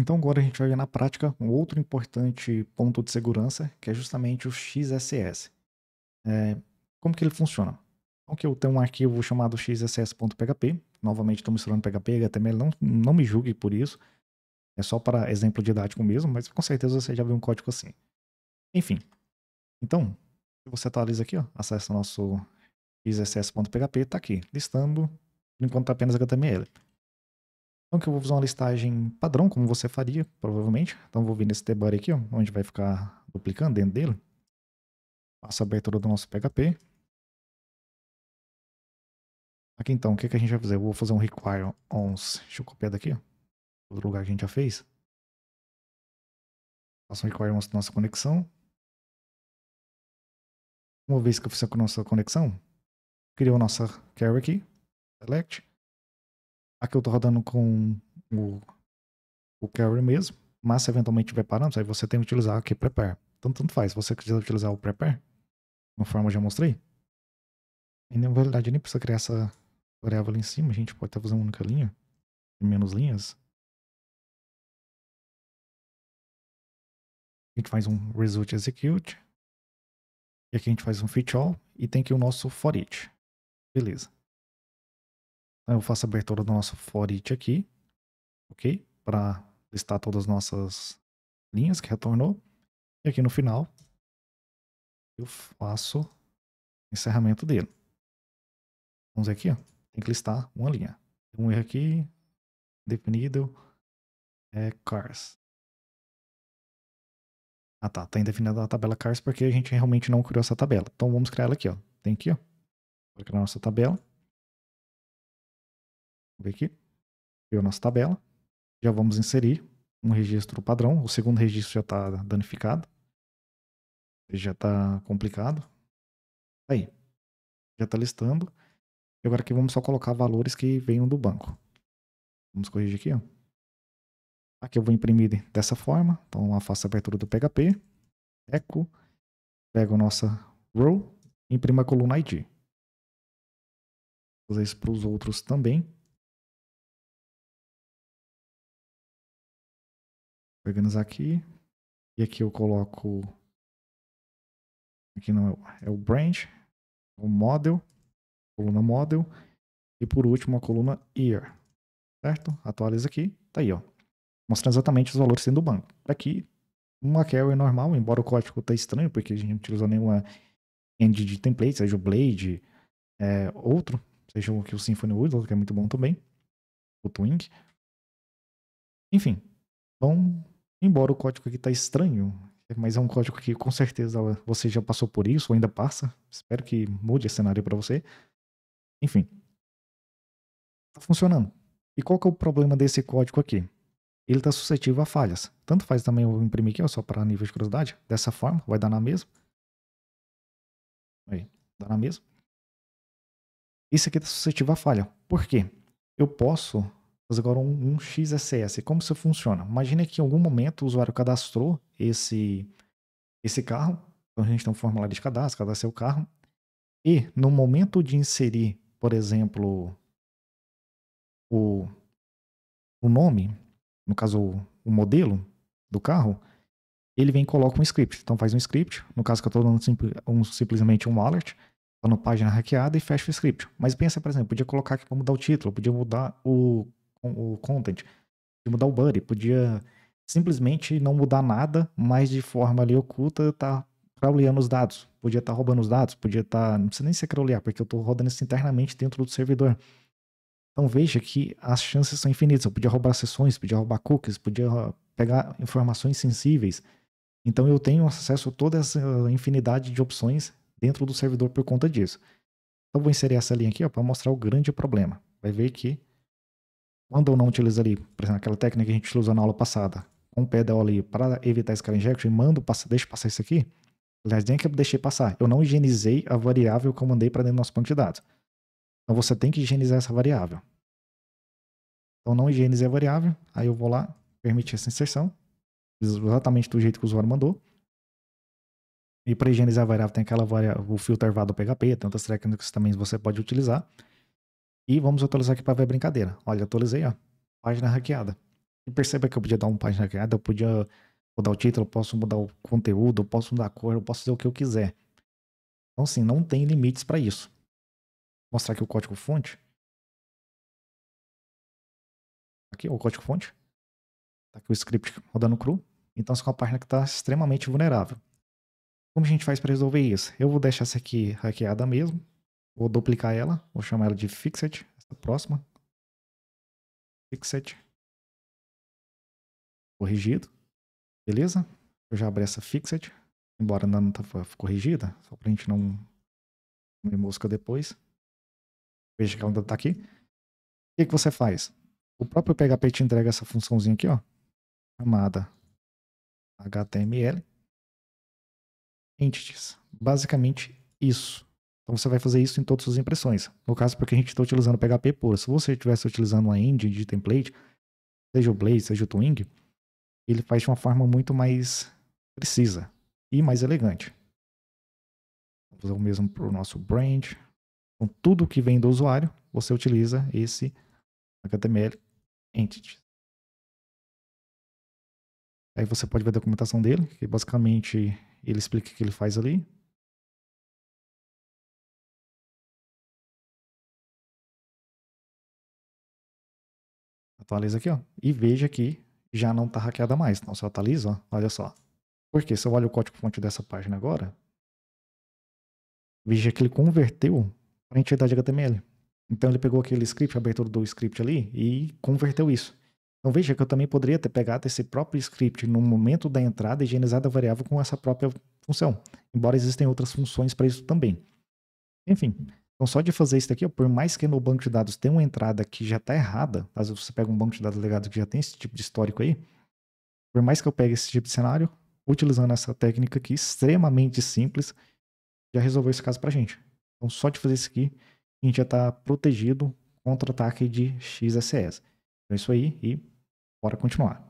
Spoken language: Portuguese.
Então agora a gente vai ver na prática um outro importante ponto de segurança, que é justamente o XSS. É, como que ele funciona? Então que eu tenho um arquivo chamado xss.php, novamente estou misturando PHP e HTML, não, não me julgue por isso, é só para exemplo didático mesmo, mas com certeza você já viu um código assim. Enfim, então, se você atualiza aqui, ó, acessa nosso xss.php, está aqui, listando, por enquanto tá apenas HTML. Então eu vou fazer uma listagem padrão, como você faria, provavelmente. Então vou vir nesse debug aqui, ó, onde vai ficar duplicando dentro dele. Passa a abertura do nosso PHP. Aqui então, o que, que a gente vai fazer? Eu vou fazer um require ons. Deixa eu copiar daqui, ó. Outro lugar que a gente já fez. Faça um require ons da nossa conexão. Uma vez que eu fiz a nossa conexão, criou a nossa carry aqui, select. Aqui eu tô rodando com o, o carry mesmo, mas se eventualmente tiver parâmetros, aí você tem que utilizar aqui prepare. Então tanto faz, você quiser utilizar o prepare, conforme eu já mostrei. E na verdade nem precisa criar essa variável ali em cima, a gente pode até fazer uma única linha, menos linhas. A gente faz um result execute. E aqui a gente faz um fit all e tem aqui o nosso for each. Beleza. Então, eu faço a abertura do nosso for each aqui, ok? Para listar todas as nossas linhas que retornou. E aqui no final, eu faço encerramento dele. Vamos ver aqui, ó. Tem que listar uma linha. Tem um erro aqui, definido, é cars. Ah tá, tá indefinida a tabela cars porque a gente realmente não criou essa tabela. Então vamos criar ela aqui, ó. Tem aqui, ó. Vou criar a nossa tabela ver aqui, veio a nossa tabela. Já vamos inserir um registro padrão. O segundo registro já está danificado. Já está complicado. Tá aí. Já está listando. E agora aqui vamos só colocar valores que venham do banco. Vamos corrigir aqui. Ó. Aqui eu vou imprimir dessa forma. Então eu faço a abertura do PHP. Echo. Pego a nossa row. Imprima a coluna ID. Vou fazer isso para os outros também. organizar aqui. E aqui eu coloco. Aqui não é o branch, o model, coluna model. E por último a coluna year. Certo? Atualiza aqui. Tá aí, ó. Mostrando exatamente os valores sendo do banco. Aqui, uma carry é normal, embora o código tá estranho, porque a gente não utilizou nenhuma end de template, seja o Blade, é, outro, seja o que o Symfony usa, que é muito bom também, o Twink. Enfim, então, embora o código aqui tá estranho, mas é um código que com certeza você já passou por isso ou ainda passa. Espero que mude esse cenário para você. Enfim, tá funcionando. E qual que é o problema desse código aqui? Ele está suscetível a falhas. Tanto faz também eu imprimir aqui, ó, só para nível de curiosidade. Dessa forma, vai dar na mesma. Aí, dá na mesma. Isso aqui está suscetível a falha. Por quê? Eu posso mas agora um, um XSS, como isso funciona? Imagina que em algum momento o usuário cadastrou esse, esse carro. Então a gente tem um formulário de cadastro, cadastra o carro. E no momento de inserir, por exemplo, o, o nome, no caso o modelo do carro, ele vem e coloca um script. Então faz um script, no caso que eu estou dando um, simplesmente um alert, está na página hackeada e fecha o script. Mas pensa, por exemplo, podia colocar aqui para mudar o título, podia mudar o o content, de mudar o body, podia simplesmente não mudar nada, mas de forma ali oculta tá crawleando os dados, podia estar tá roubando os dados, podia estar, tá... não precisa nem se crawlear, porque eu estou rodando isso internamente dentro do servidor. Então veja que as chances são infinitas, eu podia roubar sessões, podia roubar cookies, podia pegar informações sensíveis. Então eu tenho acesso a toda essa infinidade de opções dentro do servidor por conta disso. Então vou inserir essa linha aqui para mostrar o grande problema. Vai ver que quando eu não utilizo ali, por exemplo, aquela técnica que a gente usou na aula passada, com um o pedal ali para evitar esse cara injection e mando, passa, deixa passar isso aqui, aliás, nem que eu deixei passar, eu não higienizei a variável que eu mandei para dentro do nosso banco de dados. Então você tem que higienizar essa variável. Então não higienizei a variável, aí eu vou lá, permitir essa inserção, exatamente do jeito que o usuário mandou. E para higienizar a variável tem aquela variável, o filter vado do PHP, tem outras técnicas que também você pode utilizar. E vamos atualizar aqui para ver a brincadeira. Olha, atualizei, ó. Página hackeada. E perceba que eu podia dar uma página hackeada, eu podia mudar o título, posso mudar o conteúdo, posso mudar a cor, eu posso fazer o que eu quiser. Então, assim, não tem limites para isso. Vou mostrar aqui o código fonte. Aqui, o código fonte. Tá aqui o script rodando cru. Então, essa é uma página que está extremamente vulnerável. Como a gente faz para resolver isso? Eu vou deixar essa aqui hackeada mesmo. Vou duplicar ela, vou chamar ela de fixed, essa próxima. Fixed. Corrigido. Beleza? Eu já abri essa fixed, embora ainda não tá corrigida, só pra gente não me mosca depois. Veja que ela ainda tá aqui. O que, que você faz? O próprio PHP te entrega essa funçãozinha aqui, ó, chamada HTML entities. Basicamente isso. Então você vai fazer isso em todas as impressões. No caso, porque a gente está utilizando PHP puro. Se você estivesse utilizando uma engine de template, seja o Blaze, seja o Twing, ele faz de uma forma muito mais precisa e mais elegante. Vamos usar o mesmo para o nosso brand. Com então, tudo que vem do usuário, você utiliza esse HTML entity. Aí você pode ver a documentação dele, que basicamente ele explica o que ele faz ali. Atualiza aqui, ó. E veja que já não está hackeada mais. Então, se eu atualizo, ó, olha só. Porque se eu olho o código-fonte dessa página agora, veja que ele converteu para a entidade HTML. Então, ele pegou aquele script, a abertura do script ali, e converteu isso. Então, veja que eu também poderia ter pegado esse próprio script no momento da entrada e higienizado a variável com essa própria função. Embora existem outras funções para isso também. Enfim, então, só de fazer isso daqui, por mais que no banco de dados tenha uma entrada que já está errada, às vezes você pega um banco de dados legado que já tem esse tipo de histórico aí, por mais que eu pegue esse tipo de cenário, utilizando essa técnica aqui, extremamente simples, já resolveu esse caso para a gente. Então, só de fazer isso aqui, a gente já está protegido contra ataque de XSS. Então, é isso aí e bora continuar.